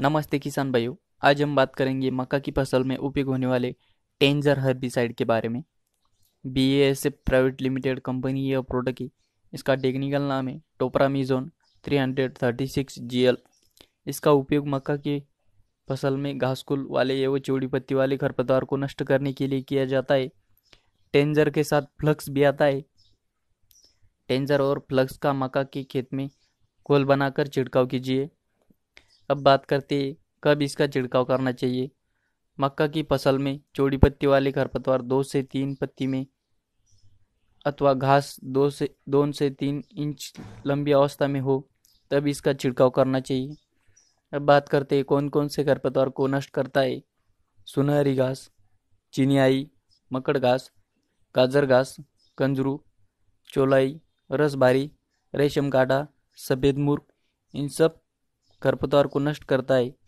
नमस्ते किसान भाइयों आज हम बात करेंगे मक्का की फसल में उपयोग होने वाले टेंजर हर्बिसाइड के बारे में B S F private limited company यह प्रोडक्ट है इसका टेक्निकल नाम है टोपरामीजोन जी जीएल इसका उपयोग मक्का की फसल में घासकुल वाले एवं चौड़ी पत्ती वाले खरपतवार को नष्ट करने के लिए किया जाता है टेंजर के साथ फ्लक्स भी आता है टेंजर और फ्लक्स का मक्का के खेत में घोल बनाकर छिड़काव कीजिए अब बात करते हैं कब इसका छिड़काव करना चाहिए मक्का की फसल में चौड़ी पत्ती वाले खरपतवार दो से तीन पत्ती में अथवा घास दो से दो से तीन इंच लंबी अवस्था में हो तब इसका छिड़काव करना चाहिए अब बात करते हैं कौन कौन से खरपतवार को नष्ट करता है सुनहरी घास चिनियाई मकड़ घास गाजर घास कंजरू चोलाई रसभारी रेशम काटा सफ़ेद मुर्ग इन सब खरपतवार को नष्ट करता है